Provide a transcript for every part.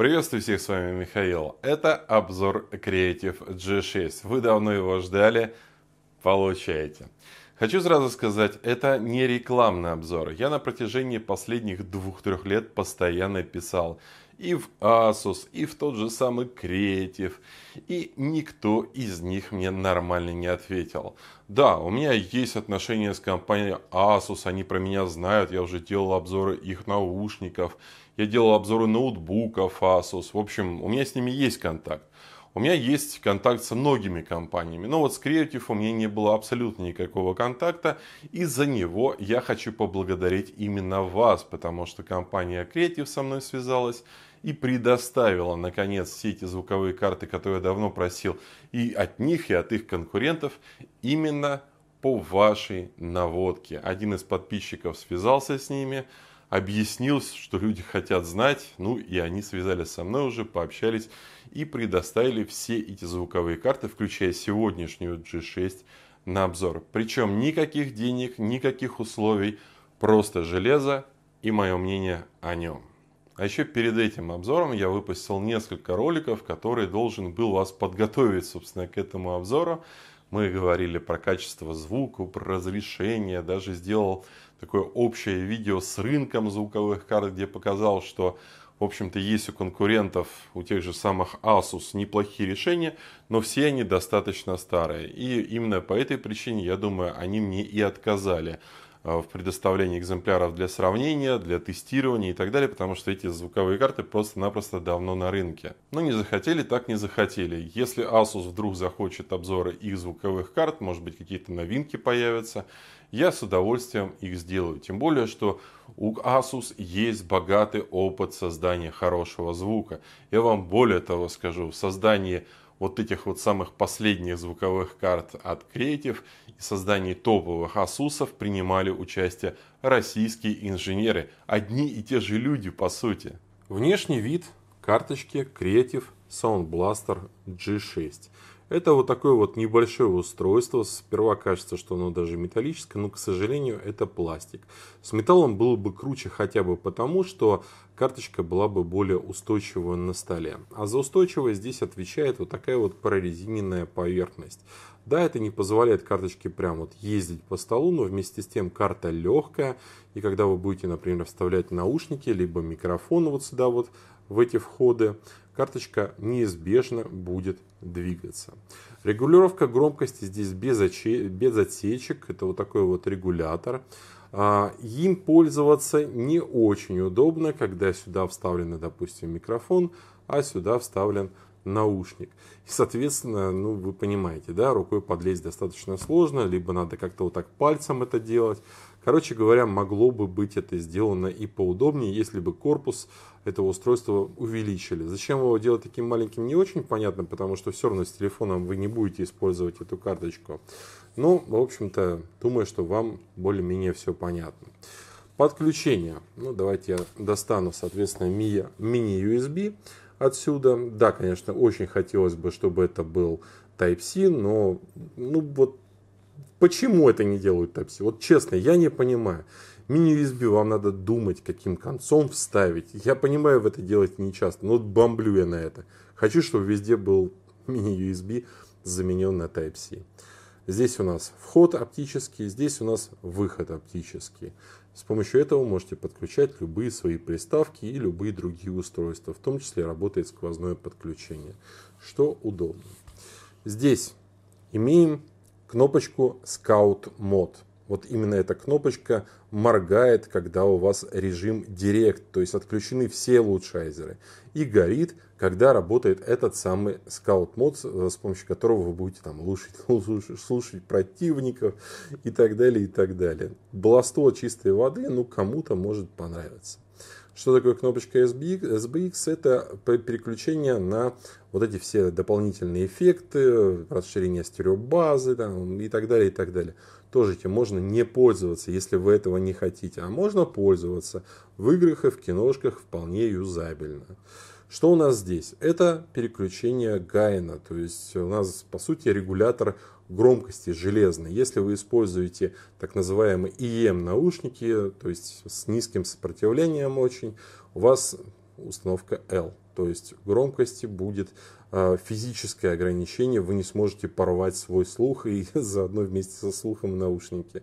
Приветствую всех, с вами Михаил. Это обзор Creative G6. Вы давно его ждали, получаете. Хочу сразу сказать, это не рекламный обзор. Я на протяжении последних двух-трех лет постоянно писал и в Asus, и в тот же самый Creative. И никто из них мне нормально не ответил. Да, у меня есть отношения с компанией Asus, они про меня знают, я уже делал обзоры их наушников, я делал обзоры ноутбуков Asus. В общем, у меня с ними есть контакт. У меня есть контакт со многими компаниями, но вот с Creative у меня не было абсолютно никакого контакта, и за него я хочу поблагодарить именно вас, потому что компания Creative со мной связалась и предоставила, наконец, все эти звуковые карты, которые я давно просил, и от них, и от их конкурентов, именно по вашей наводке. Один из подписчиков связался с ними, объяснил, что люди хотят знать, ну и они связались со мной уже, пообщались и предоставили все эти звуковые карты, включая сегодняшнюю G6 на обзор. Причем никаких денег, никаких условий, просто железо и мое мнение о нем. А еще перед этим обзором я выпустил несколько роликов, которые должен был вас подготовить, собственно, к этому обзору. Мы говорили про качество звука, про разрешение, даже сделал такое общее видео с рынком звуковых карт, где показал, что в общем-то, есть у конкурентов, у тех же самых Asus, неплохие решения, но все они достаточно старые. И именно по этой причине, я думаю, они мне и отказали э, в предоставлении экземпляров для сравнения, для тестирования и так далее, потому что эти звуковые карты просто-напросто давно на рынке. Но не захотели, так не захотели. Если Asus вдруг захочет обзоры их звуковых карт, может быть какие-то новинки появятся, я с удовольствием их сделаю. Тем более, что у Asus есть богатый опыт создания хорошего звука. Я вам более того скажу, в создании вот этих вот самых последних звуковых карт от Creative и создании топовых Asus'ов принимали участие российские инженеры. Одни и те же люди, по сути. Внешний вид карточки Creative Sound Blaster G6. Это вот такое вот небольшое устройство. Сперва кажется, что оно даже металлическое, но, к сожалению, это пластик. С металлом было бы круче хотя бы потому, что карточка была бы более устойчива на столе. А за устойчивость здесь отвечает вот такая вот прорезиненная поверхность. Да, это не позволяет карточке прям вот ездить по столу, но вместе с тем карта легкая. И когда вы будете, например, вставлять наушники, либо микрофон вот сюда вот в эти входы, карточка неизбежно будет двигаться. Регулировка громкости здесь без, оче... без отсечек, это вот такой вот регулятор. А, им пользоваться не очень удобно, когда сюда вставлен, допустим, микрофон, а сюда вставлен наушник. И, соответственно, ну, вы понимаете, да, рукой подлезть достаточно сложно, либо надо как-то вот так пальцем это делать. Короче говоря, могло бы быть это сделано и поудобнее, если бы корпус этого устройства увеличили. Зачем его делать таким маленьким, не очень понятно, потому что все равно с телефоном вы не будете использовать эту карточку. Но, ну, в общем-то, думаю, что вам более-менее все понятно. Подключение. Ну, давайте я достану, соответственно, мини-USB отсюда. Да, конечно, очень хотелось бы, чтобы это был Type-C, но ну вот Почему это не делают Pepsi? Вот честно, я не понимаю. Мини-USB вам надо думать, каким концом вставить. Я понимаю, в это делать не но вот бомблю я на это. Хочу, чтобы везде был мини-USB, заменен на Type-C. Здесь у нас вход оптический, здесь у нас выход оптический. С помощью этого можете подключать любые свои приставки и любые другие устройства, в том числе работает сквозное подключение, что удобно. Здесь имеем кнопочку Scout Mode вот именно эта кнопочка моргает, когда у вас режим Direct, то есть отключены все лучшайзеры, и горит, когда работает этот самый Scout мод э, с помощью которого вы будете там слушать, слушать, противников и так далее, и так далее. Бластво чистой воды, ну, кому-то может понравиться. Что такое кнопочка SBX? SBX это переключение на вот эти все дополнительные эффекты, расширение стереобазы там, и так далее, и так далее тоже этим можно не пользоваться, если вы этого не хотите. А можно пользоваться в играх и в киношках вполне юзабельно. Что у нас здесь? Это переключение гайна, то есть у нас по сути регулятор громкости железный. Если вы используете так называемые EM наушники, то есть с низким сопротивлением очень, у вас установка L, то есть громкости будет Э, физическое ограничение, вы не сможете порвать свой слух и заодно вместе со слухом наушники.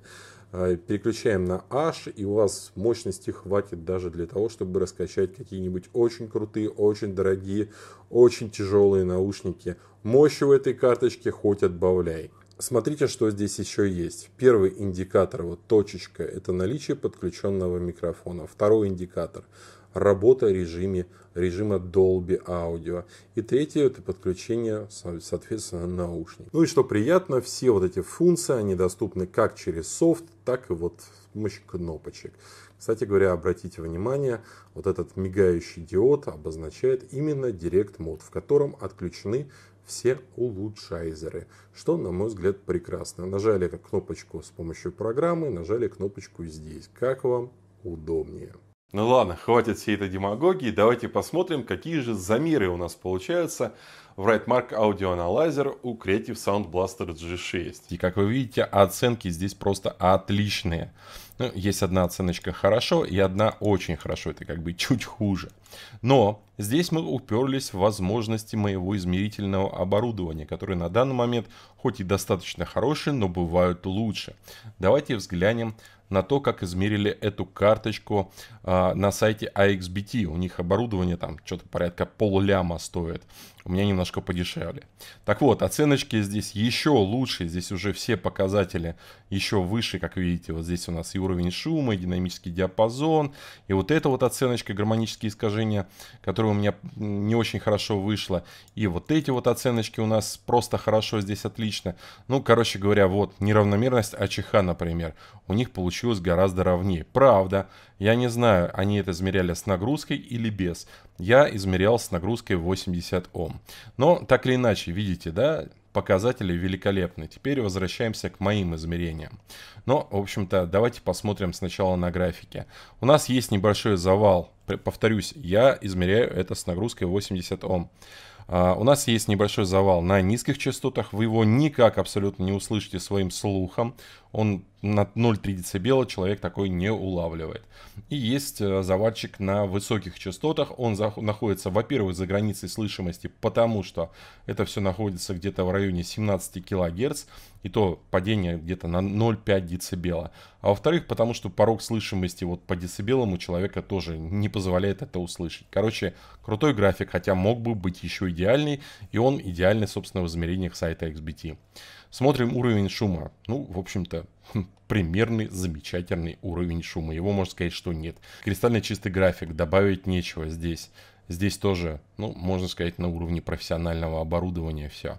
Э, переключаем на H, и у вас мощности хватит даже для того, чтобы раскачать какие-нибудь очень крутые, очень дорогие, очень тяжелые наушники. Мощи в этой карточке хоть отбавляй. Смотрите, что здесь еще есть. Первый индикатор, вот точечка, это наличие подключенного микрофона. Второй индикатор – работа в режиме, режима Dolby Audio. И третье это подключение, соответственно, наушников. Ну и что приятно, все вот эти функции, они доступны как через софт, так и вот с помощью кнопочек. Кстати говоря, обратите внимание, вот этот мигающий диод обозначает именно Direct Mode, в котором отключены все улучшайзеры, что, на мой взгляд, прекрасно. Нажали кнопочку с помощью программы, нажали кнопочку здесь. Как вам удобнее. Ну ладно, хватит всей этой демагогии, давайте посмотрим, какие же замеры у нас получаются в RightMark Audio Analyzer у Creative Sound Blaster G6. И как вы видите, оценки здесь просто отличные. Ну, есть одна оценочка хорошо и одна очень хорошо, это как бы чуть хуже. Но здесь мы уперлись в возможности моего измерительного оборудования, которое на данный момент хоть и достаточно хорошее, но бывают лучше. Давайте взглянем на то, как измерили эту карточку а, на сайте AXBT. А У них оборудование там что-то порядка полляма стоит у меня немножко подешевле. Так вот, оценочки здесь еще лучше, здесь уже все показатели еще выше, как видите, вот здесь у нас и уровень шума, и динамический диапазон, и вот эта вот оценочка, гармонические искажения, которые у меня не очень хорошо вышло, и вот эти вот оценочки у нас просто хорошо, здесь отлично. Ну, короче говоря, вот неравномерность АЧХ, например, у них получилось гораздо ровнее. Правда, я не знаю, они это измеряли с нагрузкой или без. Я измерял с нагрузкой 80 Ом. Но так или иначе, видите, да, показатели великолепны. Теперь возвращаемся к моим измерениям. Но, в общем-то, давайте посмотрим сначала на графике. У нас есть небольшой завал. Повторюсь, я измеряю это с нагрузкой 80 Ом. А, у нас есть небольшой завал на низких частотах. Вы его никак абсолютно не услышите своим слухом он на 0,3 дБ человек такой не улавливает. И есть э, заводчик на высоких частотах. Он за, находится, во-первых, за границей слышимости, потому что это все находится где-то в районе 17 кГц, и то падение где-то на 0,5 дБ. А во-вторых, потому что порог слышимости вот по дБ у человека тоже не позволяет это услышать. Короче, крутой график, хотя мог бы быть еще идеальный, и он идеальный, собственно, в измерениях сайта XBT. Смотрим уровень шума. Ну, в общем-то, хм, примерный, замечательный уровень шума. Его можно сказать, что нет. Кристально чистый график, добавить нечего здесь. Здесь тоже, ну, можно сказать, на уровне профессионального оборудования все.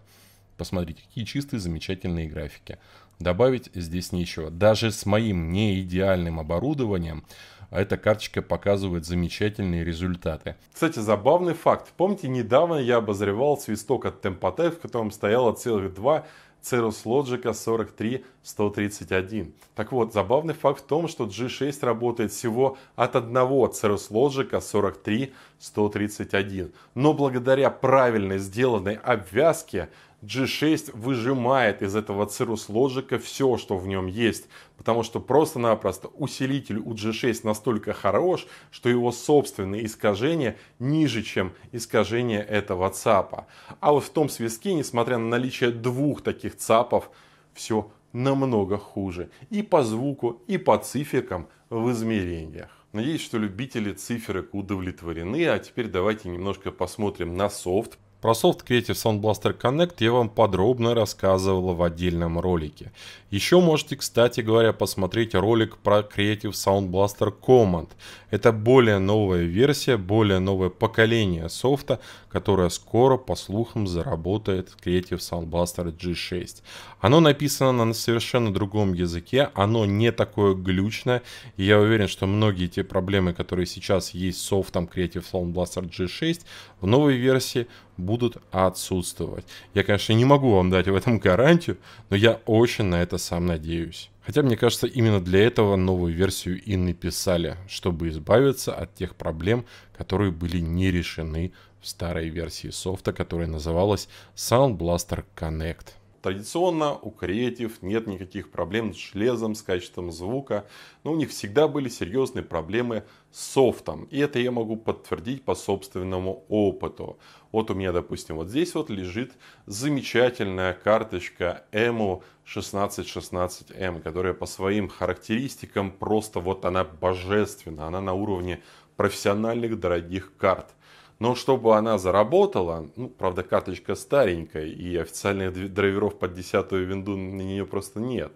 Посмотрите, какие чистые, замечательные графики. Добавить здесь нечего. Даже с моим не идеальным оборудованием эта карточка показывает замечательные результаты. Кстати, забавный факт. Помните, недавно я обозревал свисток от Tempotec, в котором стояло целых два Ceros Logic 43131. Так вот, забавный факт в том, что G6 работает всего от одного Ceros Logic 43131. Но благодаря правильно сделанной обвязке G6 выжимает из этого Cirrus Logic все, что в нем есть, потому что просто-напросто усилитель у G6 настолько хорош, что его собственные искажения ниже, чем искажения этого ЦАПа. А вот в том свистке, несмотря на наличие двух таких ЦАПов, все намного хуже и по звуку, и по циферкам в измерениях. Надеюсь, что любители циферок удовлетворены, а теперь давайте немножко посмотрим на софт, про софт Creative Sound Blaster Connect я вам подробно рассказывала в отдельном ролике. Еще можете, кстати говоря, посмотреть ролик про Creative Sound Blaster Command. Это более новая версия, более новое поколение софта, которое скоро, по слухам, заработает Creative Sound Blaster G6. Оно написано на совершенно другом языке, оно не такое глючное, и я уверен, что многие те проблемы, которые сейчас есть с софтом Creative Sound Blaster G6, в новой версии – будут отсутствовать. Я, конечно, не могу вам дать в этом гарантию, но я очень на это сам надеюсь. Хотя, мне кажется, именно для этого новую версию и написали, чтобы избавиться от тех проблем, которые были не решены в старой версии софта, которая называлась Sound Blaster Connect. Традиционно у креатив нет никаких проблем с железом, с качеством звука, но у них всегда были серьезные проблемы с софтом. И это я могу подтвердить по собственному опыту. Вот у меня, допустим, вот здесь вот лежит замечательная карточка EMU 1616M, эм, которая по своим характеристикам просто вот она божественна, она на уровне профессиональных дорогих карт. Но чтобы она заработала, ну, правда, карточка старенькая, и официальных драйверов под десятую винду на нее просто нет.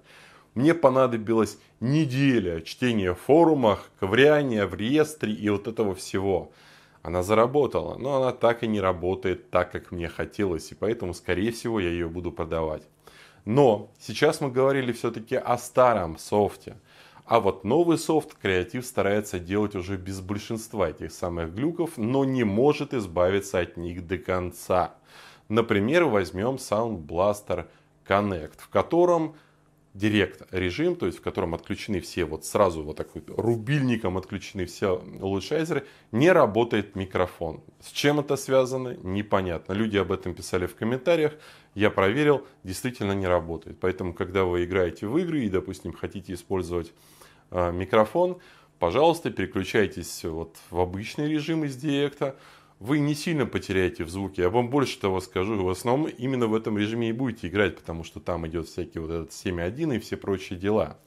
Мне понадобилась неделя чтения в форумах, ковыряния в реестре и вот этого всего. Она заработала, но она так и не работает так, как мне хотелось, и поэтому, скорее всего, я ее буду продавать. Но сейчас мы говорили все-таки о старом софте – а вот новый софт креатив старается делать уже без большинства этих самых глюков, но не может избавиться от них до конца. Например, возьмем Sound Blaster Connect, в котором директ режим, то есть в котором отключены все, вот сразу вот так вот рубильником отключены все улучшайзеры, не работает микрофон. С чем это связано, непонятно. Люди об этом писали в комментариях, я проверил, действительно не работает. Поэтому, когда вы играете в игры и, допустим, хотите использовать э, микрофон, пожалуйста, переключайтесь вот в обычный режим из директа вы не сильно потеряете в звуке. Я вам больше того скажу, в основном именно в этом режиме и будете играть, потому что там идет всякий вот этот 7.1 и все прочие дела.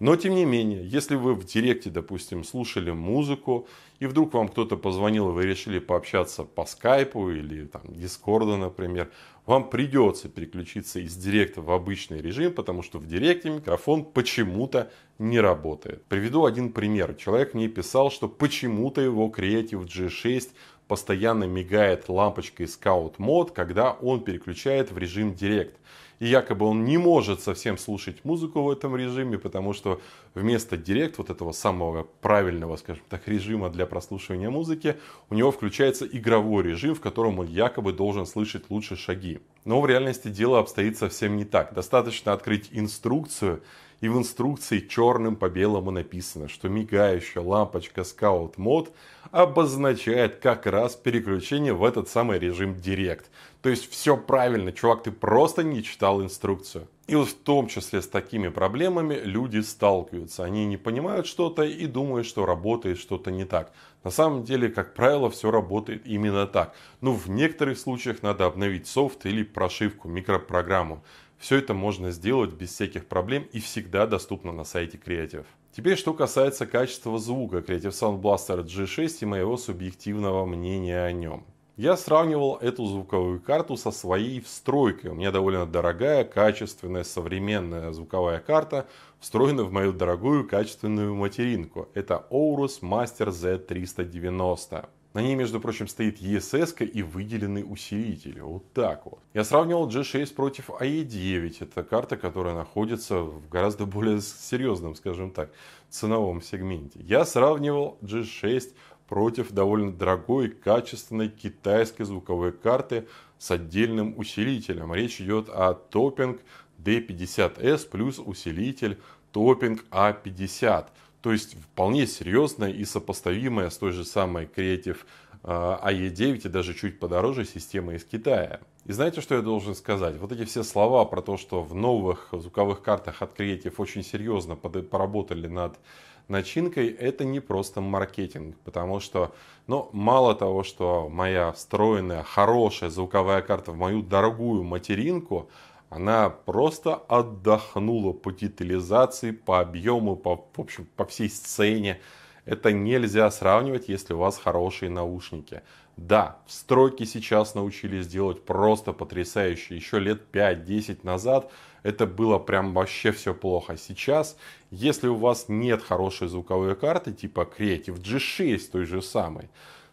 Но тем не менее, если вы в директе, допустим, слушали музыку, и вдруг вам кто-то позвонил, и вы решили пообщаться по скайпу или там дискорду, например, вам придется переключиться из директа в обычный режим, потому что в директе микрофон почему-то не работает. Приведу один пример. Человек мне писал, что почему-то его Creative G6 постоянно мигает лампочкой Scout Mode, когда он переключает в режим Direct. И якобы он не может совсем слушать музыку в этом режиме, потому что вместо Direct, вот этого самого правильного, скажем так, режима для прослушивания музыки, у него включается игровой режим, в котором он якобы должен слышать лучше шаги. Но в реальности дело обстоит совсем не так. Достаточно открыть инструкцию и в инструкции черным по белому написано, что мигающая лампочка Scout Mode обозначает как раз переключение в этот самый режим Direct. То есть все правильно, чувак, ты просто не читал инструкцию. И вот в том числе с такими проблемами люди сталкиваются. Они не понимают что-то и думают, что работает что-то не так. На самом деле, как правило, все работает именно так. Но ну, в некоторых случаях надо обновить софт или прошивку, микропрограмму. Все это можно сделать без всяких проблем и всегда доступно на сайте Creative. Теперь, что касается качества звука Creative Sound Blaster G6 и моего субъективного мнения о нем. Я сравнивал эту звуковую карту со своей встройкой. У меня довольно дорогая, качественная, современная звуковая карта встроена в мою дорогую, качественную материнку. Это Aorus Master Z390. На ней, между прочим, стоит ESS и выделенный усилитель. Вот так вот. Я сравнивал G6 против AE9. А Это карта, которая находится в гораздо более серьезном, скажем так, ценовом сегменте. Я сравнивал G6 против довольно дорогой, качественной китайской звуковой карты с отдельным усилителем. Речь идет о топинг D50S плюс усилитель топинг a а 50 то есть вполне серьезная и сопоставимая с той же самой Creative AE9 а, а и даже чуть подороже система из Китая. И знаете, что я должен сказать? Вот эти все слова про то, что в новых звуковых картах от Creative очень серьезно поработали над начинкой, это не просто маркетинг, потому что, ну, мало того, что моя встроенная, хорошая звуковая карта в мою дорогую материнку, она просто отдохнула по детализации, по объему, по, в общем, по всей сцене. Это нельзя сравнивать, если у вас хорошие наушники. Да, в стройке сейчас научились делать просто потрясающе. Еще лет 5-10 назад это было прям вообще все плохо. Сейчас, если у вас нет хорошей звуковой карты, типа Creative G6 той же самой,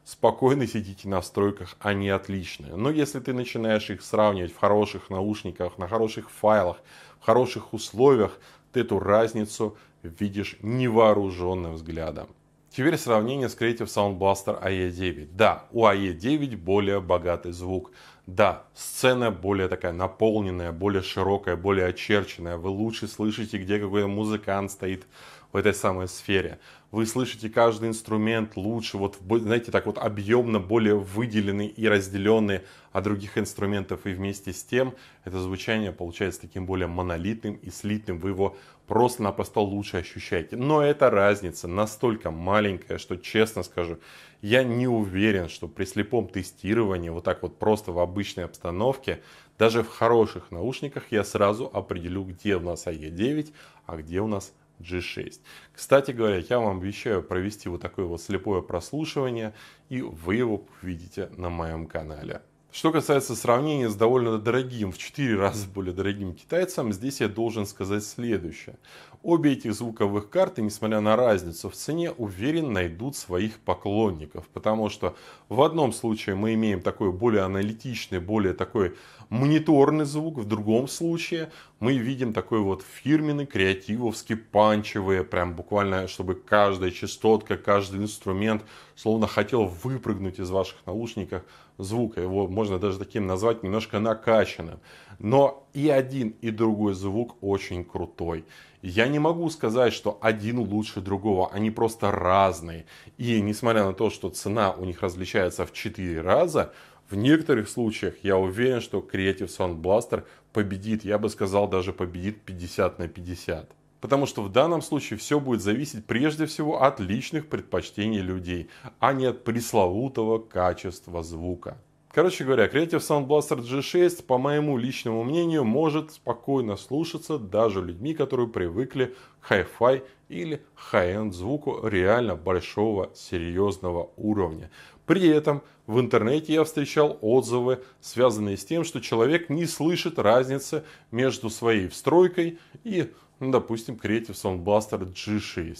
спокойно сидите на стройках, они отличные. Но если ты начинаешь их сравнивать в хороших наушниках, на хороших файлах, в хороших условиях, ты эту разницу видишь невооруженным взглядом. Теперь сравнение с Creative Sound Blaster AE9. А да, у AE9 а более богатый звук. Да, сцена более такая наполненная, более широкая, более очерченная. Вы лучше слышите, где какой-то музыкант стоит в этой самой сфере. Вы слышите каждый инструмент лучше, вот, знаете, так вот объемно более выделенный и разделенный от других инструментов. И вместе с тем это звучание получается таким более монолитным и слитным. Вы его просто-напросто лучше ощущаете. Но эта разница настолько маленькая, что, честно скажу, я не уверен, что при слепом тестировании, вот так вот просто в обычной обстановке, даже в хороших наушниках я сразу определю, где у нас АЕ 9 а где у нас G6. Кстати говоря, я вам обещаю провести вот такое вот слепое прослушивание, и вы его увидите на моем канале. Что касается сравнения с довольно дорогим, в 4 раза более дорогим китайцем, здесь я должен сказать следующее. Обе этих звуковых карты, несмотря на разницу в цене, уверен найдут своих поклонников. Потому что в одном случае мы имеем такой более аналитичный, более такой мониторный звук, в другом случае мы видим такой вот фирменный, креативовский, панчевый, прям буквально, чтобы каждая частотка, каждый инструмент словно хотел выпрыгнуть из ваших наушников звука. Его можно даже таким назвать немножко накачанным. Но и один, и другой звук очень крутой. Я не могу сказать, что один лучше другого. Они просто разные. И несмотря на то, что цена у них различается в 4 раза, в некоторых случаях я уверен, что Creative Sound Blaster победит. Я бы сказал, даже победит 50 на 50. Потому что в данном случае все будет зависеть прежде всего от личных предпочтений людей, а не от пресловутого качества звука. Короче говоря, Creative Sound Blaster G6, по моему личному мнению, может спокойно слушаться даже людьми, которые привыкли к hi-fi или high-end звуку реально большого серьезного уровня. При этом в интернете я встречал отзывы, связанные с тем, что человек не слышит разницы между своей встройкой и ну, допустим, Creative Sound Blaster G6.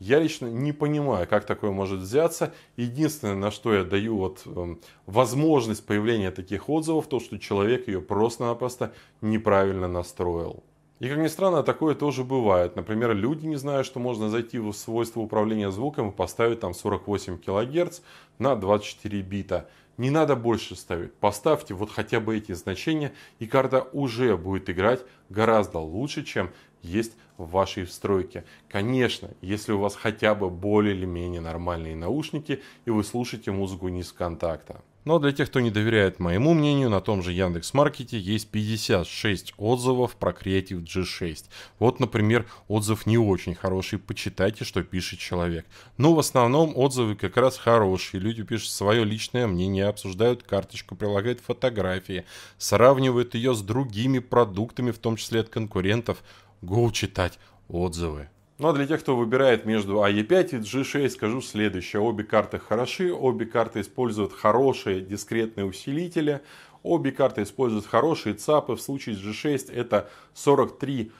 Я лично не понимаю, как такое может взяться. Единственное, на что я даю вот, эм, возможность появления таких отзывов, то, что человек ее просто-напросто неправильно настроил. И как ни странно, такое тоже бывает. Например, люди не знают, что можно зайти в свойства управления звуком и поставить там 48 кГц на 24 бита. Не надо больше ставить. Поставьте вот хотя бы эти значения, и карта уже будет играть гораздо лучше, чем есть в вашей встройке. Конечно, если у вас хотя бы более или менее нормальные наушники и вы слушаете музыку не с контакта. Но для тех, кто не доверяет моему мнению, на том же Яндекс Маркете есть 56 отзывов про Creative G6. Вот, например, отзыв не очень хороший, почитайте, что пишет человек. Но ну, в основном отзывы как раз хорошие, люди пишут свое личное мнение, обсуждают карточку, прилагают фотографии, сравнивают ее с другими продуктами, в том числе от конкурентов. Go читать отзывы. Ну а для тех, кто выбирает между AE5 а и G6, скажу следующее. Обе карты хороши, обе карты используют хорошие дискретные усилители, обе карты используют хорошие ЦАПы. В случае с G6 это 43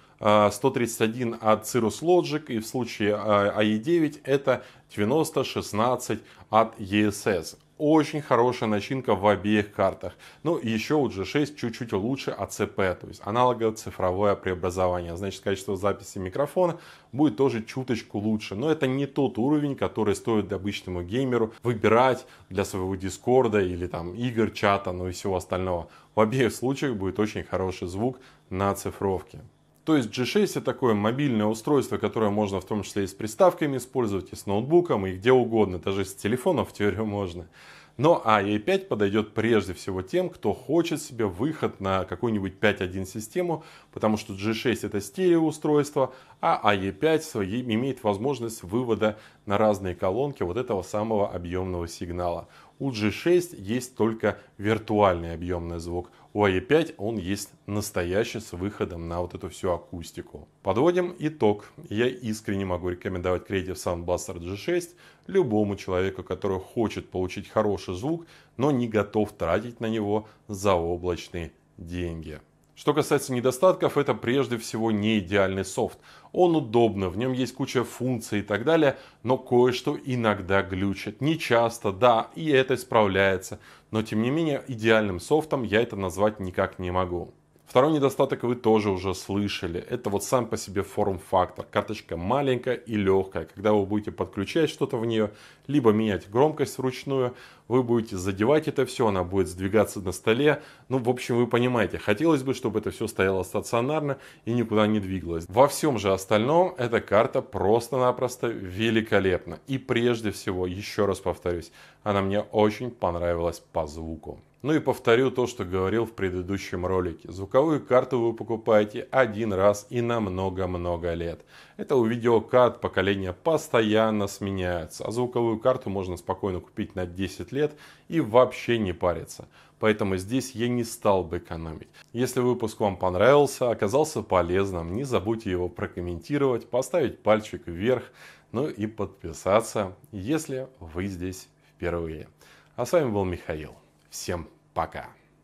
131 а, от Cirrus Logic и в случае AE9 а, это 9016 от ESS очень хорошая начинка в обеих картах. Ну и еще у G6 чуть-чуть лучше АЦП, то есть аналоговое цифровое преобразование. Значит, качество записи микрофона будет тоже чуточку лучше. Но это не тот уровень, который стоит обычному геймеру выбирать для своего дискорда или там игр, чата, ну и всего остального. В обеих случаях будет очень хороший звук на цифровке. То есть G6 это такое мобильное устройство, которое можно в том числе и с приставками использовать, и с ноутбуком, и где угодно, даже с телефонов в теории можно. Но AE5 а подойдет прежде всего тем, кто хочет себе выход на какую-нибудь 5.1 систему, потому что G6 это стереоустройство, а AE5 а имеет возможность вывода на разные колонки вот этого самого объемного сигнала. У G6 есть только виртуальный объемный звук у ае 5 он есть настоящий с выходом на вот эту всю акустику. Подводим итог. Я искренне могу рекомендовать Creative Sound Blaster G6 любому человеку, который хочет получить хороший звук, но не готов тратить на него заоблачные деньги. Что касается недостатков, это прежде всего не идеальный софт. Он удобно, в нем есть куча функций и так далее, но кое-что иногда глючит. Не часто, да, и это исправляется. Но тем не менее, идеальным софтом я это назвать никак не могу. Второй недостаток вы тоже уже слышали. Это вот сам по себе форм-фактор. Карточка маленькая и легкая. Когда вы будете подключать что-то в нее, либо менять громкость вручную, вы будете задевать это все, она будет сдвигаться на столе. Ну, в общем, вы понимаете, хотелось бы, чтобы это все стояло стационарно и никуда не двигалось. Во всем же остальном эта карта просто-напросто великолепна. И прежде всего, еще раз повторюсь, она мне очень понравилась по звуку. Ну и повторю то, что говорил в предыдущем ролике. Звуковую карту вы покупаете один раз и на много-много лет. Это у видеокарт поколения постоянно сменяются, а звуковую карту можно спокойно купить на 10 лет и вообще не париться. Поэтому здесь я не стал бы экономить. Если выпуск вам понравился, оказался полезным, не забудьте его прокомментировать, поставить пальчик вверх, ну и подписаться, если вы здесь впервые. А с вами был Михаил. Всем пока!